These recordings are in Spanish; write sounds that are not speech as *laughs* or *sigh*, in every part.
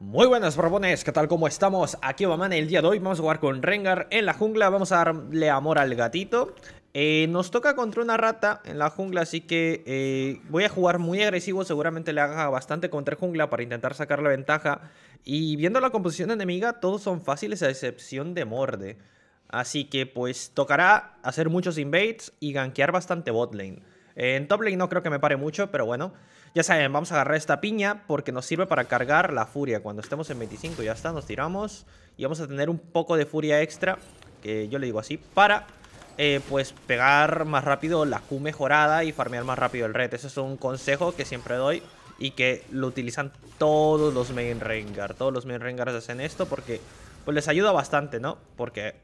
Muy buenas, propones, ¿qué tal? ¿Cómo estamos? Aquí Obaman, el día de hoy vamos a jugar con Rengar en la jungla, vamos a darle amor al gatito eh, Nos toca contra una rata en la jungla, así que eh, voy a jugar muy agresivo, seguramente le haga bastante contra jungla para intentar sacar la ventaja Y viendo la composición enemiga, todos son fáciles a excepción de Morde Así que pues tocará hacer muchos invades y gankear bastante botlane. En top lane no creo que me pare mucho, pero bueno. Ya saben, vamos a agarrar esta piña porque nos sirve para cargar la furia. Cuando estemos en 25 ya está, nos tiramos. Y vamos a tener un poco de furia extra, que yo le digo así, para eh, pues pegar más rápido la Q mejorada y farmear más rápido el red. Eso es un consejo que siempre doy y que lo utilizan todos los main Rengar. Todos los main Rengars hacen esto porque pues les ayuda bastante, ¿no? Porque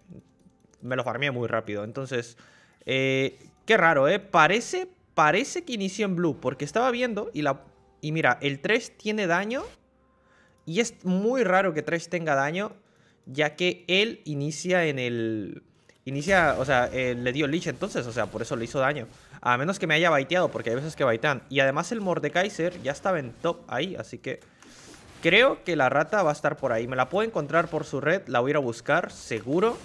me lo farmeé muy rápido. Entonces, eh, qué raro, ¿eh? Parece, Parece que inició en blue, porque estaba viendo y la... Y mira, el 3 tiene daño. Y es muy raro que 3 tenga daño, ya que él inicia en el... Inicia, o sea, eh, le dio leech entonces, o sea, por eso le hizo daño. A menos que me haya baiteado, porque hay veces que baitan. Y además el Mordekaiser ya estaba en top ahí, así que... Creo que la rata va a estar por ahí. Me la puedo encontrar por su red, la voy a ir a buscar, seguro.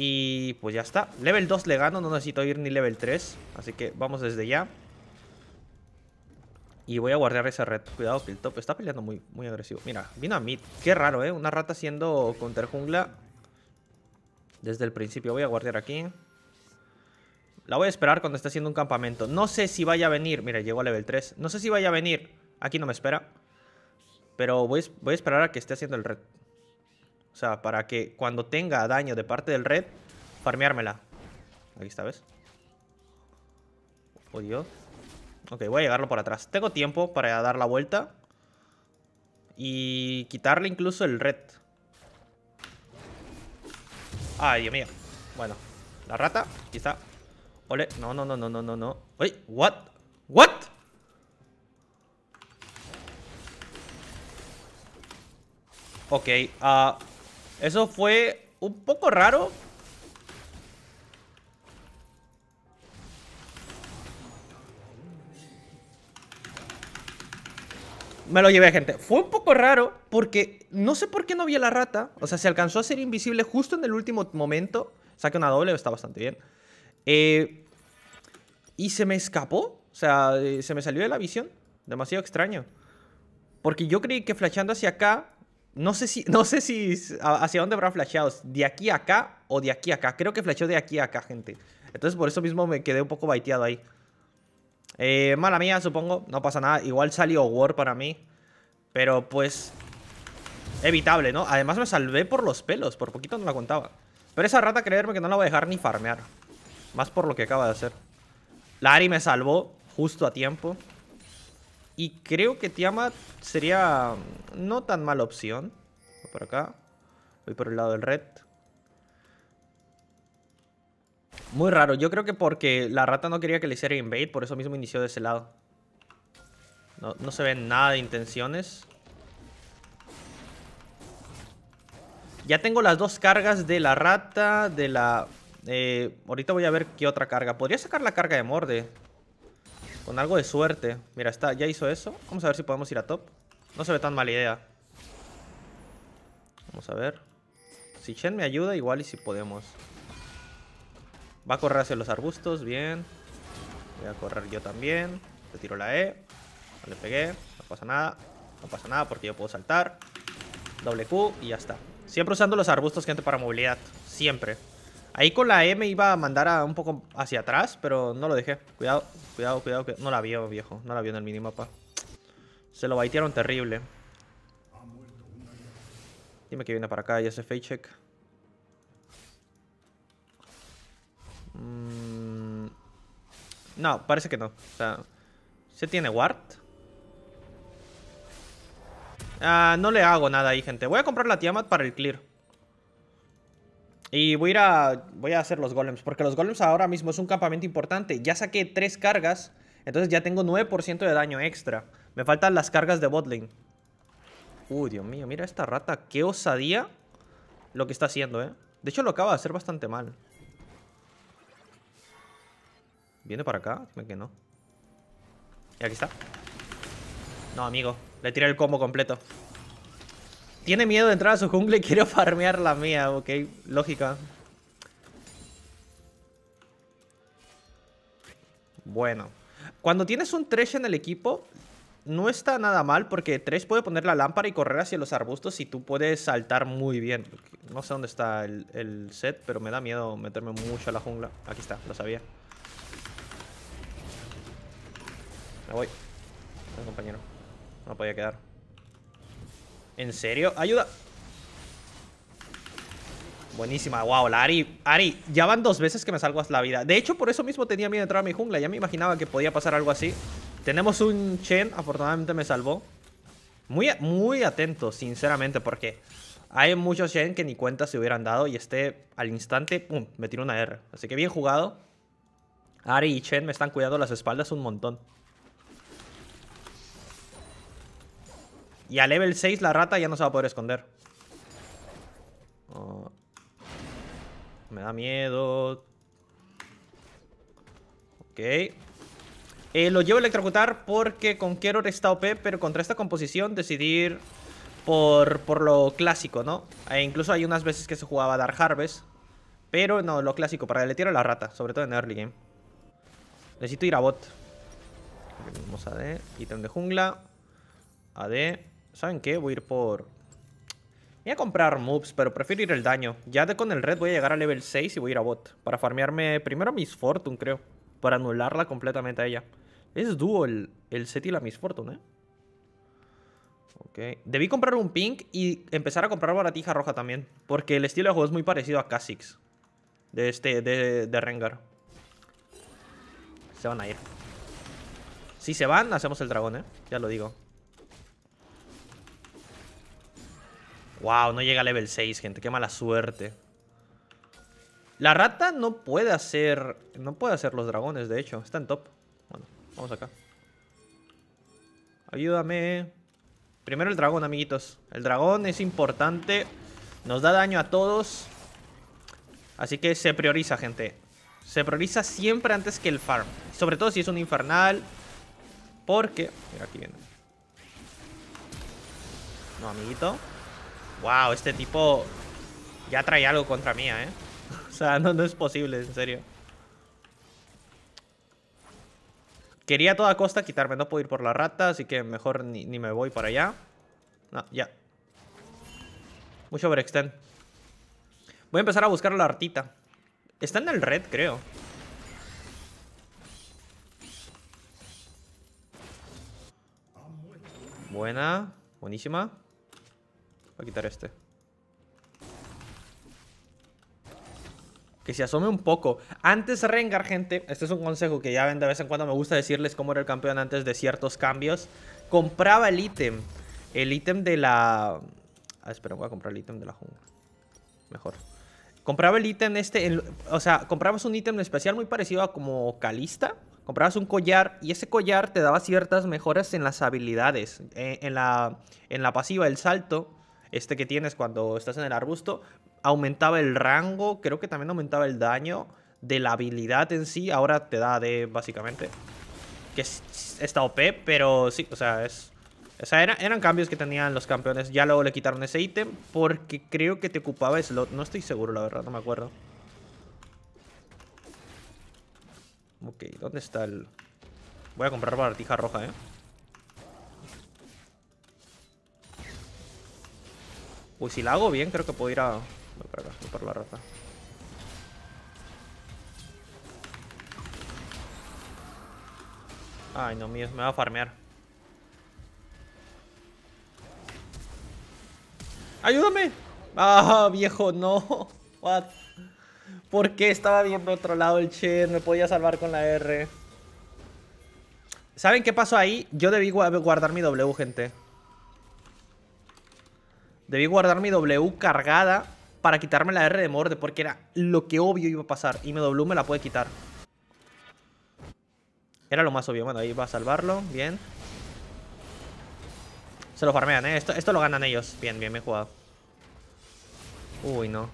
Y pues ya está. Level 2 le gano, no necesito ir ni level 3. Así que vamos desde ya. Y voy a guardar esa red. Cuidado, top Está peleando muy, muy agresivo. Mira, vino a mid. Qué raro, ¿eh? Una rata siendo counter jungla. Desde el principio. Voy a guardar aquí. La voy a esperar cuando esté haciendo un campamento. No sé si vaya a venir. Mira, llegó a level 3. No sé si vaya a venir. Aquí no me espera. Pero voy, voy a esperar a que esté haciendo el red. O sea, para que cuando tenga daño de parte del red, farmeármela. Aquí está, ¿ves? Oh, Dios. Ok, voy a llegarlo por atrás. Tengo tiempo para dar la vuelta. Y quitarle incluso el red. Ay, Dios mío. Bueno, la rata, está Ole, no, no, no, no, no, no, no. Uy, what? What? Ok, ah... Eso fue un poco raro. Me lo llevé, gente. Fue un poco raro porque no sé por qué no vi a la rata. O sea, se alcanzó a ser invisible justo en el último momento. Saqué una doble, está bastante bien. Eh, y se me escapó. O sea, eh, se me salió de la visión. Demasiado extraño. Porque yo creí que flasheando hacia acá no sé si, *laughs* no sé si hacia dónde habrá flasheados de aquí a acá o de aquí a acá. Creo que flasheó de aquí a acá, gente. Entonces por eso mismo me quedé un poco baiteado ahí. Eh, mala mía, supongo, no pasa nada. Igual salió War para mí. Pero pues... Evitable, ¿no? Además me salvé por los pelos, por poquito no la contaba. Pero esa rata, creerme que no la voy a dejar ni farmear. Más por lo que acaba de hacer. Lari me salvó justo a tiempo. Y creo que Tiamat sería mm, no tan mala opción. Voy por acá. Voy por el lado del red. Muy raro. Yo creo que porque la rata no quería que le hiciera invade, por eso mismo inició de ese lado. No, se ven nada de intenciones. Ya tengo las dos cargas de la rata, de la... Eh, ahorita voy a ver qué otra carga. Podría sacar la carga de morde. Con algo de suerte. Mira, está, ya hizo eso. Vamos a ver si podemos ir a top. No se ve tan mala idea. Vamos a ver. Si Shen me ayuda, igual y si podemos. Va a correr hacia los arbustos, bien. Voy a correr yo también. Le tiro la E. le pegué. No pasa nada. No pasa nada porque yo puedo saltar. Doble Q y ya está. Siempre usando los arbustos, gente, para movilidad. Siempre. Ahí con la M iba a mandar a un poco hacia atrás, pero no lo dejé. Cuidado, cuidado, cuidado. Que... No la vio, viejo. No la vio en el minimapa. Se lo baitearon terrible. Dime que viene para acá, ya se face check. Mm, no, parece que no. O sea, ¿se tiene ward? Ah, no le hago nada ahí, gente. Voy a comprar la Tiamat para el clear. Y voy a, ir a, voy a hacer los golems, porque los golems ahora mismo es un campamento importante. Ya saqué tres cargas, entonces ya tengo 9% de daño extra. Me faltan las cargas de botlane. Uy, Dios mío, mira esta rata. Qué osadía lo que está haciendo, ¿eh? De hecho, lo acaba de hacer bastante mal. ¿Viene para acá? Dime que no. Y aquí está. No, amigo. Le tiré el combo completo. Tiene miedo de entrar a su jungla y quiero *laughs* farmear la mía, ok. Lógica. Bueno. Cuando tienes un Thresh en el equipo, no está nada mal porque Thresh puede poner la lámpara y correr hacia los arbustos y tú puedes saltar muy bien. No sé dónde está el, set, pero me da miedo meterme mucho a la jungla. Aquí está, lo sabía. Me voy. compañero. No podía quedar. ¿En serio? ¡Ayuda! Buenísima, wow, la Ari, Ari, ya van dos veces que me salgo la vida De hecho, por eso mismo tenía miedo de entrar a mi jungla Ya me imaginaba que podía pasar algo así Tenemos un Chen, afortunadamente me salvó Muy, muy atento, sinceramente, porque Hay muchos Chen que ni cuenta se hubieran dado Y este, al instante, pum, me tiró una R Así que bien jugado Ari y Chen me están cuidando las espaldas un montón Y a level 6 la rata ya no se va a poder esconder. Oh. Me da miedo. Ok. Eh, lo llevo a electrocutar porque con Keror está OP, pero contra esta composición decidir por, por lo clásico, ¿no? E incluso hay unas veces que se jugaba Dark Harvest. Pero no, lo clásico, para le tire a la rata, sobre todo en early game. Necesito ir a bot. Vamos a D, ítem de jungla. AD. ¿Saben qué? Voy a ir por... Voy a comprar moves, pero prefiero ir el daño. Ya de con el red voy a llegar a level 6 y voy a ir a bot. Para farmearme primero Miss Fortune, creo. Para anularla completamente a ella. Es duo el, el set y la Miss Fortune, ¿eh? Ok. Debí comprar un pink y empezar a comprar baratija roja también. Porque el estilo de juego es muy parecido a Kha'Zix. De este, de, de Rengar. Se van a ir. Si se van, hacemos el dragón, ¿eh? Ya lo digo. Wow, no llega a level 6, gente. Qué mala suerte. La rata no puede hacer... No puede hacer los dragones, de hecho. Está en top. Bueno, vamos acá. Ayúdame. Primero el dragón, amiguitos. El dragón es importante. Nos da daño a todos. Así que se prioriza, gente. Se prioriza siempre antes que el farm. Sobre todo si es un infernal. Porque... Mira, aquí viene. No, amiguito. Wow, este tipo ya trae algo contra mía, ¿eh? *laughs* O sea, no, es posible, en serio. Quería a toda costa quitarme, no puedo ir por la rata, así que mejor ni, ni me voy para allá. No, ya. Mucho overextend. Voy a empezar a buscar la artita. Está en el red, creo. Buena, buenísima. Voy a quitar este. Que se asome un poco. Antes Rengar, gente, este es un consejo que ya ven de vez en cuando me gusta decirles cómo era el campeón antes de ciertos cambios. Compraba el ítem. El ítem de la... Ah, espera, voy a comprar el ítem de la jungla. Mejor. Compraba el ítem este, o sea, comprabas un ítem especial muy parecido a como Calista. Comprabas un collar y ese collar te daba ciertas mejoras en las habilidades. Eh, en, la, en la pasiva, el salto este que tienes cuando estás en el arbusto, aumentaba el rango, creo que también aumentaba el daño de la habilidad en sí, ahora te da de básicamente. Que es, está OP, pero sí, o sea, es... O sea, eran cambios que tenían los campeones. Ya luego le quitaron ese ítem porque creo que te ocupaba slot. No estoy seguro, la verdad, no me acuerdo. Ok, ¿dónde está el...? Voy a comprar baratija roja, ¿eh? Uy, si la hago bien, creo que puedo ir a... Voy la rata. Ay, no, mío, me va a farmear. ¡Ayúdame! ¡Ah, viejo, no! *laughs* ¿What? ¿Por qué estaba viendo otro lado el che, Me podía salvar con la R. ¿Saben qué pasó ahí? Yo debí guardar mi W, gente. Debí guardar mi W cargada para quitarme la R de morde porque era lo que obvio iba a pasar. Y mi W me la puede quitar. Era lo más obvio. Bueno, ahí va a salvarlo. Bien. Se lo farmean, ¿eh? Esto, esto lo ganan ellos. Bien, bien, me he jugado. Uy, no.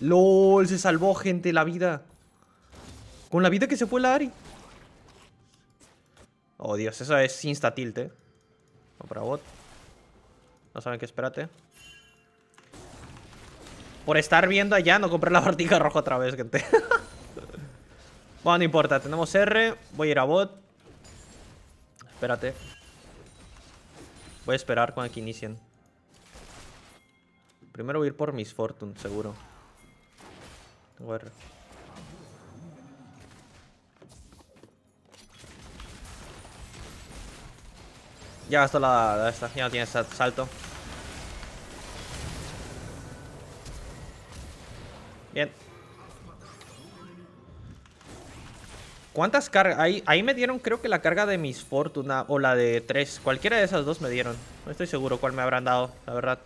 LOL, se salvó, gente, la vida. Con la vida que se fue la Ari. Oh, Dios, eso es insta-tilt, eh. No para bot. No saben qué espérate. Por estar viendo allá, no compré la *laughs* bartica roja otra vez, gente. *laughs* bueno, no importa. Tenemos R. Voy a ir a bot. Espérate. Voy a esperar con que inicien. Primero voy a ir por mis fortune, seguro. Tengo R. Ya gastó la, esta, ya no tiene salto. Bien. ¿Cuántas cargas? Ahí, ahí me dieron creo que la carga de mis Fortuna o la de tres. Cualquiera de esas dos me dieron. No estoy seguro cuál me habrán dado, la verdad.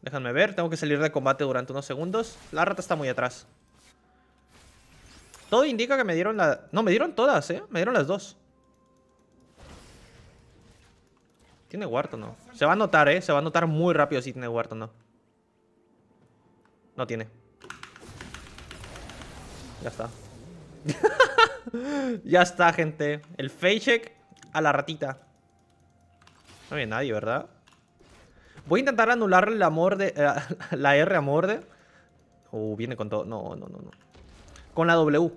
Déjenme ver. Tengo que salir de combate durante unos segundos. La rata está muy atrás. Todo indica que me dieron la... No, me dieron todas, ¿eh? Me dieron las dos. ¿Tiene o no? Se va a notar, ¿eh? Se va a notar muy rápido si tiene o no. No tiene. Ya está. *laughs* ya está, gente. El face check a la ratita. No viene nadie, ¿verdad? Voy a intentar anular el morde. Eh, *laughs* la R a Morde. Uh, viene con todo. No, no, no, no. Con la W. O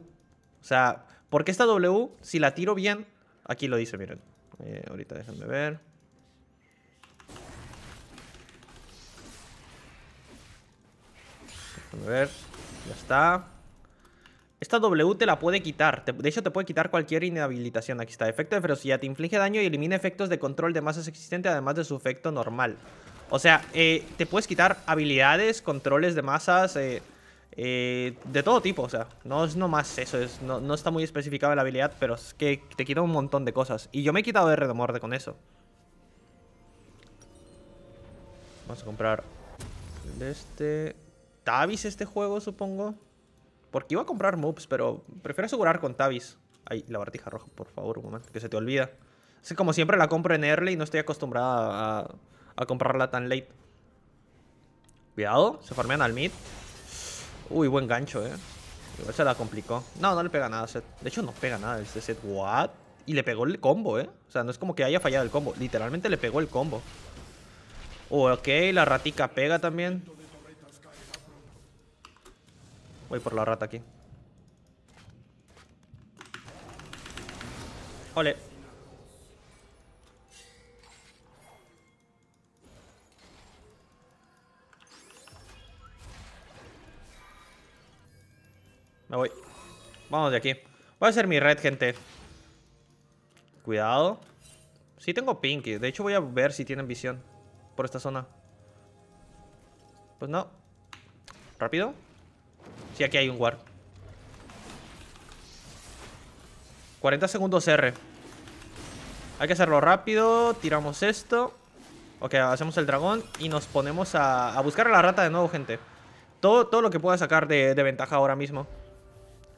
sea, porque esta W, si la tiro bien... Aquí lo dice, miren. Eh, ahorita déjenme ver. A ver. Ya está. Esta W te la puede quitar. De hecho, te puede quitar cualquier inhabilitación. Aquí está. Efecto de ferocidad. Te inflige daño y elimina efectos de control de masas existentes, además de su efecto normal. O sea, eh, te puedes quitar habilidades, controles de masas, eh, eh, de todo tipo. O sea, no es nomás eso. Es, no, está muy especificado la habilidad, pero es que te quita un montón de cosas. Y yo me he quitado de morde con eso. Vamos a comprar de este... Tavis este juego, supongo. Porque iba a comprar mobs, pero prefiero asegurar con Tavis. Ay, la bartija roja, por favor, un momento, que se te olvida. Es que como siempre la compro en early y no estoy acostumbrada a, comprarla tan late. Cuidado, se farmean al mid. Uy, buen gancho, eh. Igual se la complicó. No, no le pega nada a Set. De hecho, no pega nada este set. What? Y le pegó el combo, eh. O sea, no es como que haya fallado el combo. Literalmente le pegó el combo. ok, la ratica pega también. Voy por la rata aquí. Ole. Me voy. Vamos de aquí. Voy a hacer mi red, gente. Cuidado. Sí tengo Pinky. De hecho voy a ver si tienen visión por esta zona. Pues no. Rápido. Si aquí hay un guard. 40 segundos R. Hay que hacerlo rápido. Tiramos esto. Ok, hacemos el dragón y nos ponemos a, buscar a la rata de nuevo, gente. Todo, todo lo que pueda sacar de, ventaja ahora mismo.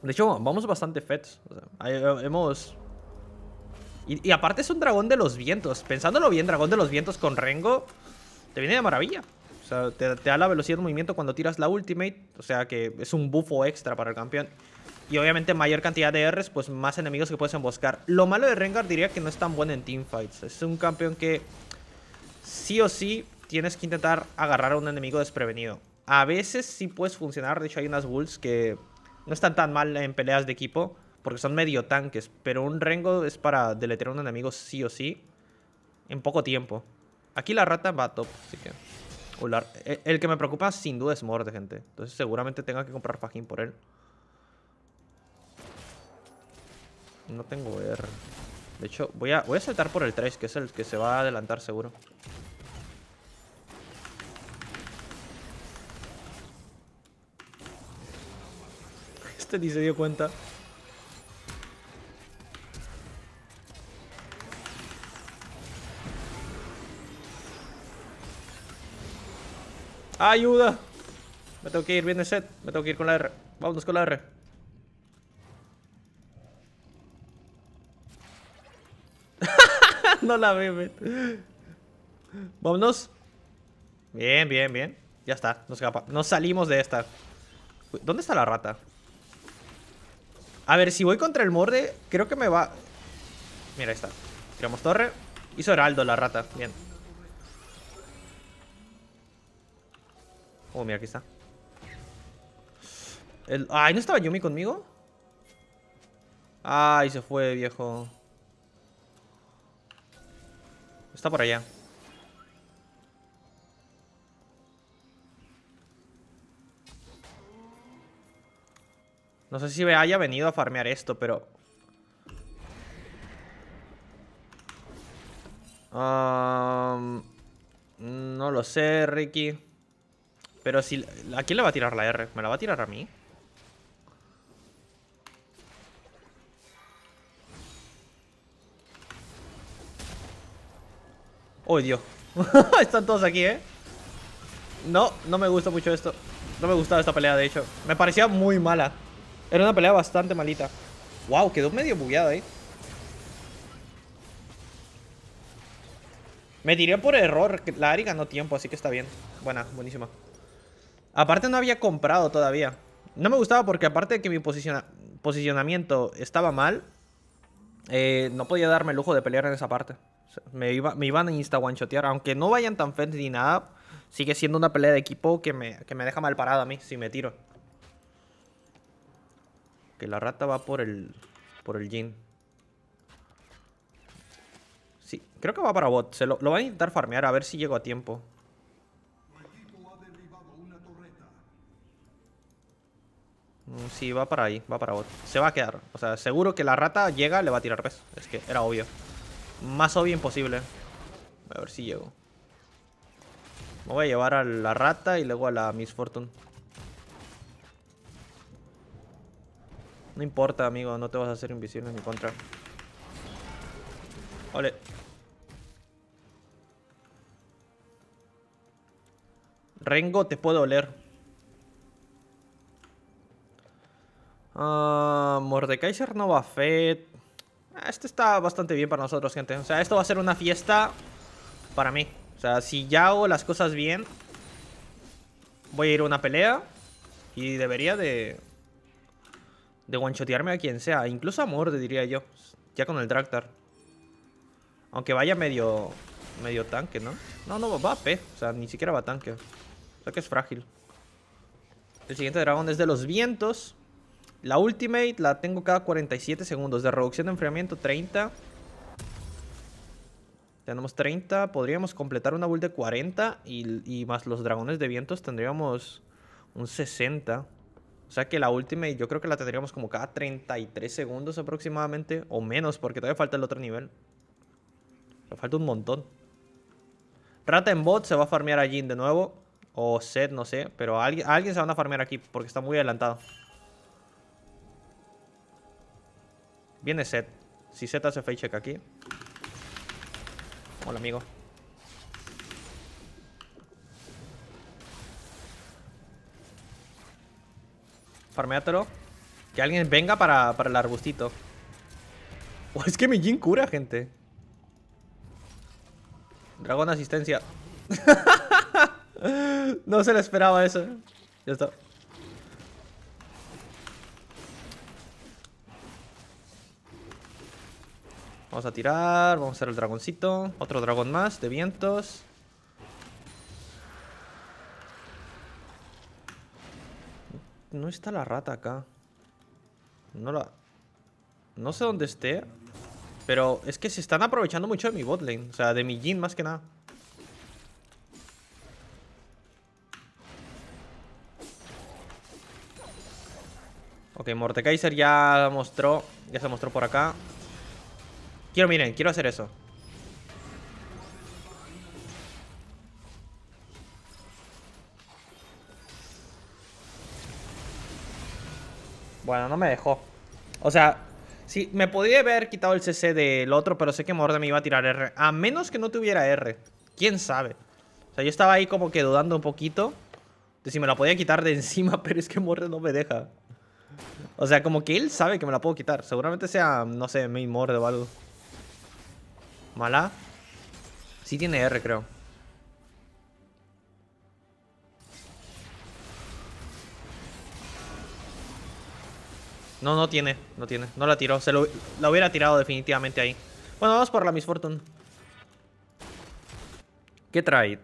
De hecho, vamos bastante fets. Eh, hemos... y, aparte es un dragón de los vientos. Pensándolo bien, dragón de los vientos con Rengo. Te viene de maravilla. O sea, te, da la velocidad de movimiento cuando tiras la ultimate. O sea que es un buffo extra para el campeón. Y obviamente mayor cantidad de Rs, pues más enemigos que puedes emboscar. Lo malo de Rengar diría que no es tan bueno en teamfights. Es un campeón que sí o sí tienes que intentar agarrar a un enemigo desprevenido. A veces sí puedes funcionar. De hecho hay unas bulls que no están tan mal en peleas de equipo. Porque son medio tanques. Pero un Rengo es para Deletrear a un enemigo sí o sí. En poco tiempo. Aquí la rata va top, así que... E-, el, que me preocupa sin duda es Morde, gente. Entonces seguramente tenga que comprar Fajín por él. No tengo R. De hecho, voy a, voy a saltar por el 3, que es el que se va a adelantar seguro. *laughs* Este ni se dio cuenta. ¡Ayuda! Me tengo que ir, bien de set. Me tengo que ir con la R. Vámonos con la R. *laughs* no la ve, Vámonos. Bien, bien, bien. Ya está, nos Nos salimos de esta. ¿Dónde está la rata? A ver, si voy contra el morde, creo que me va... Mira, ahí está. Tiramos torre. Hizo heraldo la rata. Bien. Oh, mira, aquí está. Ay, ¿no estaba Yumi conmigo? Ay, se fue, viejo. Está por allá. No sé si me haya venido a farmear esto, pero... no lo sé, Ricky. Pero si... ¿A quién le va a tirar la R? ¿Me la va a tirar a mí? ¡Oh, Dios! *laughs* Están todos aquí, ¿eh? No, no me gusta mucho esto No me gustaba esta pelea, de hecho Me parecía muy mala Era una pelea bastante malita Wow, quedó medio bugueada ahí ¿eh? Me tiré por error La Ari ganó tiempo, así que está bien Buena, buenísima Aparte no había comprado todavía. No me gustaba porque aparte de que mi posicionamiento estaba mal, eh, no podía darme el lujo de pelear en esa parte. me, iban a insta one Aunque no vayan tan fans ni nada, sigue siendo una pelea de equipo que me, deja mal parado a mí si me tiro. Que la rata va por el. por el jean. Sí, creo que va para bot. Se lo, lo va a intentar farmear a ver si llego a tiempo. Mm, sí, va para ahí, va para bot. Se va a quedar. O sea, seguro que la rata llega, le va a tirar peso. Es que era obvio. Más obvio imposible. A ver si llego. Me voy a llevar a la rata y luego a la Miss Fortune. No importa, amigo. No te vas a hacer invisible en mi contra. Ole. Rengo, te puedo oler. Ah. Mordekaiser no va ah, Este está bastante bien para nosotros, gente. O sea, esto va a ser una fiesta para mí. O sea, si ya hago las cosas bien, voy a ir a una pelea y debería de... De guanchotearme a quien sea. Incluso a Morde, diría yo. Ya con el Dractar. Aunque vaya medio... Medio tanque, ¿no? No, no, va a P. O sea, ni siquiera va a tanque. O sea que es frágil. El siguiente dragón es de los vientos. La Ultimate la tengo cada 47 segundos. De reducción de enfriamiento 30. Tenemos 30. Podríamos completar una build de 40. Y, más los dragones de vientos tendríamos un 60. O sea que la Ultimate yo creo que la tendríamos como cada 33 segundos aproximadamente. O menos porque todavía falta el otro nivel. Le falta un montón. Rata en bot se va a farmear a de nuevo. O Seth, no sé. Pero alguien, alguien se van a farmear aquí porque está muy adelantado. Viene Set. Si Z hace face check aquí. Hola, amigo. Farmeátelo. Que alguien venga para, el arbustito. *laughs* es que mi Jin cura, gente. Dragón asistencia. *laughs* no se le esperaba eso. Ya está. Vamos a tirar, vamos a hacer el dragoncito. Otro dragón más de vientos. No está la rata acá. No la... No sé dónde esté. Pero es que se están aprovechando mucho de mi botlane. O sea, de mi Jin más que nada. Ok, Mortekaiser ya mostró. Ya se mostró por acá. Quiero, miren, quiero hacer eso. Bueno, no me dejó. O sea, sí, me podía haber quitado el CC del otro, pero sé que Morde me iba a tirar R. A menos que no tuviera R. ¿Quién sabe? O sea, yo estaba ahí como que dudando un poquito de si me la podía quitar de encima, *laughs* pero es que Morde no me deja. O sea, como que él sabe que me la puedo quitar. Seguramente sea, no sé, mi Morde o algo. Mala. Sí tiene R, creo. No, no tiene, no tiene. No la tiró. Se lo, la hubiera tirado definitivamente ahí. Bueno, vamos por la Miss ¿Qué trae?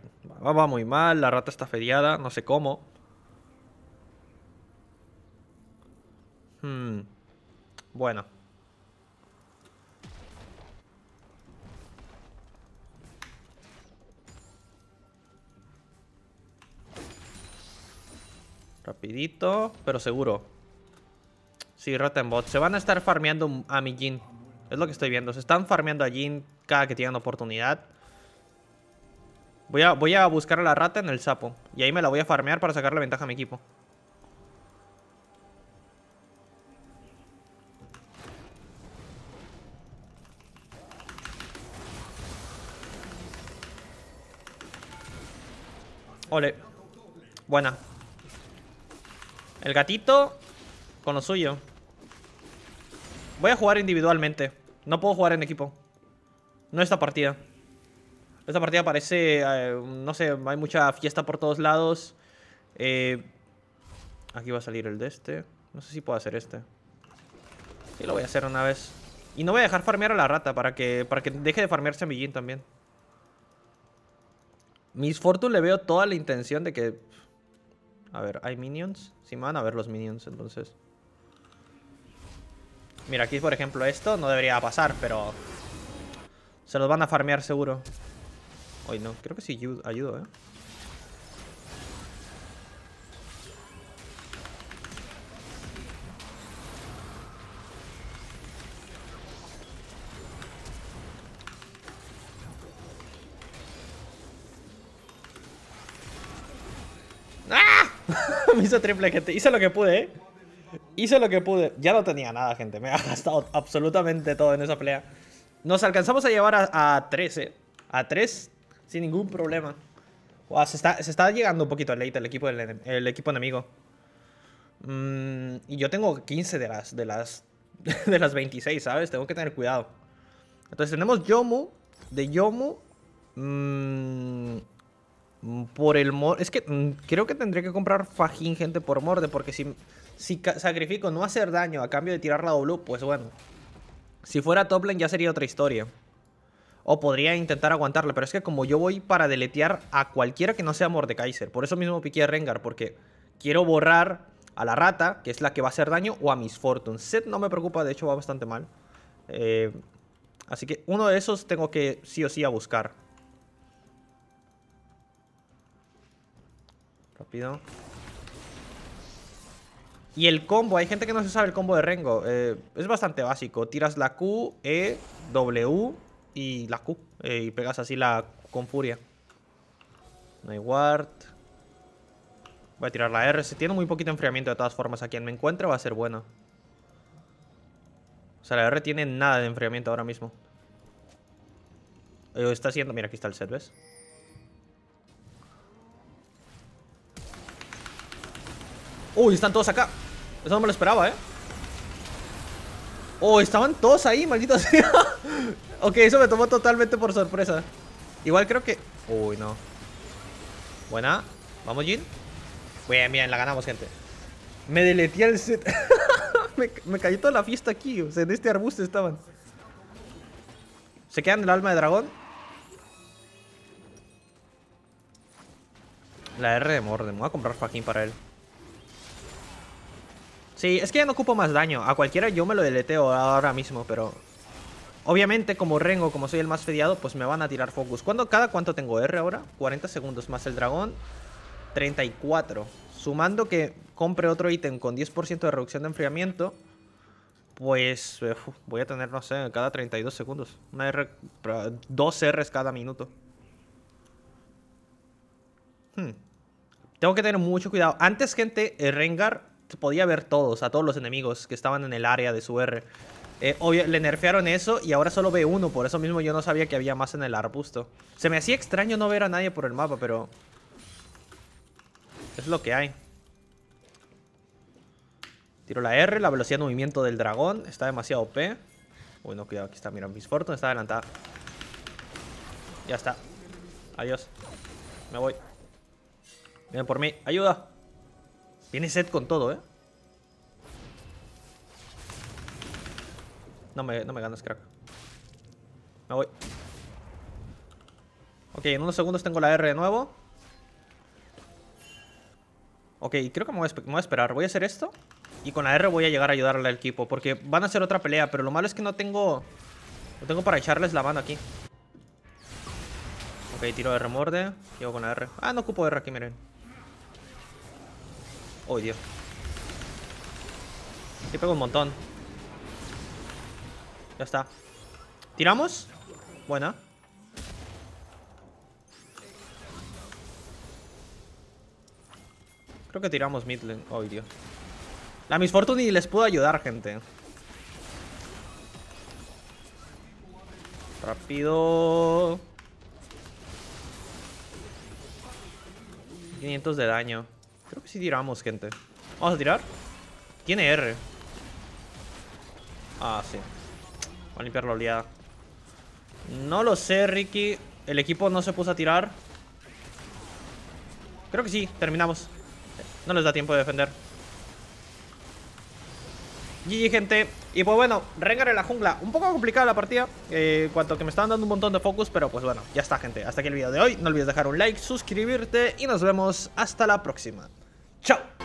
Va, va muy mal, la rata está feriada, no sé cómo. Hmm. Bueno. Rapidito, pero seguro. Sí, Rottenbot. Se van a estar farmeando a mi Jin. Es lo que estoy viendo. Se están farmeando a Jin cada que tengan oportunidad. Voy a, voy a buscar a la rata en el sapo. Y ahí me la voy a farmear para sacar la ventaja a mi equipo. Ole. Buena. El gatito con lo suyo. Voy a jugar individualmente. No puedo jugar en equipo. No esta partida. Esta partida parece... Eh, no sé, hay mucha fiesta por todos lados. Eh, aquí va a salir el de este. No sé si puedo hacer este. Sí, lo voy a hacer una vez. Y no voy a dejar farmear a la rata para que, para que deje de farmear semillín también. Miss Fortune le veo toda la intención de que a ver, ¿hay minions? Sí, me van a ver los minions, entonces. Mira, aquí, por ejemplo, esto no debería pasar, pero... Se los van a farmear seguro. Hoy no, creo que sí ayudo, ¿eh? *laughs* me hizo triple, gente. Hice lo que pude, ¿eh? Hice lo que pude. Ya no tenía nada, gente. Me ha *laughs* gastado absolutamente todo en esa pelea. Nos alcanzamos a llevar a, a 3, ¿eh? A 3 sin ningún problema. se, está, llegando un poquito late el equipo, del, equipo enemigo. Mm, y yo tengo 15 de las, de, las, *laughs* de las 26, ¿sabes? Tengo que tener cuidado. Entonces tenemos Yomu. De Yomu... Mmm por el morde. Es que mm, creo que tendría que comprar fajín, gente, por morde. Porque si, si sacrifico no hacer daño a cambio de tirar la W, pues bueno. Si fuera topland ya sería otra historia. O podría intentar aguantarla. Pero es que como yo voy para deletear a cualquiera que no sea Kaiser Por eso mismo piqué a Rengar. Porque quiero borrar a la rata, que es la que va a hacer daño, o a mis Fortune. Set no me preocupa, de hecho va bastante mal. Eh, así que uno de esos tengo que sí o sí a buscar. Y el combo, hay gente que no se sabe el combo de Rengo. Eh, es bastante básico. Tiras la Q, E, W y la Q. Eh, y pegas así la con furia. No hay ward. Voy a tirar la R. Se tiene muy poquito enfriamiento de todas formas, aquí quien me encuentro va a ser bueno. O sea, la R tiene nada de enfriamiento ahora mismo. Eh, está haciendo... Mira, aquí está el set, Uy, están todos acá Eso no me lo esperaba, eh Oh, estaban todos ahí, maldito *laughs* sea Ok, eso me tomó totalmente por sorpresa Igual creo que... Uy, no Buena Vamos, Jin Bien, bien, la ganamos, gente Me deleté el set *laughs* me, me cayó toda la fiesta aquí O sea, en este arbusto estaban Se quedan el alma de dragón La R de Morden, voy a comprar fucking para él Sí, es que ya no ocupo más daño. A cualquiera yo me lo deleteo ahora mismo, pero... Obviamente, como Rengo, como soy el más fediado, pues me van a tirar Focus. ¿Cuándo, ¿Cada cuánto tengo R ahora? 40 segundos más el dragón. 34. Sumando que compre otro ítem con 10% de reducción de enfriamiento, pues eh, voy a tener, no sé, cada 32 segundos. Una R, dos Rs cada minuto. Hmm. Tengo que tener mucho cuidado. Antes, gente, eh, Rengar podía ver todos, a todos los enemigos que estaban en el área de su R. Eh, le nerfearon eso y ahora solo ve uno, por eso mismo yo no sabía que había más en el arbusto. Se me hacía extraño no ver a nadie por el mapa, pero... Es lo que hay. Tiro la R, la velocidad de movimiento del dragón. Está demasiado p Uy, no, cuidado, aquí está, mira, Miss Fortune está adelantada. Ya está. Adiós. Me voy. Vienen por mí. ¡Ayuda! Viene set con todo, ¿eh? No me, no ganas, crack. Me voy. Ok, en unos segundos tengo la R de nuevo. Ok, creo que me voy, a, esperar. Voy a hacer esto. Y con la R voy a llegar a ayudarle al equipo. Porque van a hacer otra pelea. Pero lo malo es que no tengo... No tengo para echarles la mano aquí. Ok, tiro de remorde. Llego con la R. Ah, no ocupo R aquí, miren. ¡Oh Dios. pego un montón. Ya está. ¿Tiramos? Buena. Creo que tiramos midlane. ¡Oh Dios. La misfortune les puedo ayudar, gente. Rápido. 500 de daño. Creo que sí tiramos, gente. Vamos a tirar. Tiene R. Ah, sí. Voy a limpiar la oleada. No lo sé, Ricky. El equipo no se puso a tirar. Creo que sí, terminamos. No les da tiempo de defender. GG, gente. Y pues bueno, Rengar en la jungla. Un poco complicada la partida. Eh, cuanto que me estaban dando un montón de focus. Pero pues bueno, ya está, gente. Hasta aquí el video de hoy. No olvides dejar un like, suscribirte. Y nos vemos hasta la próxima. Chao.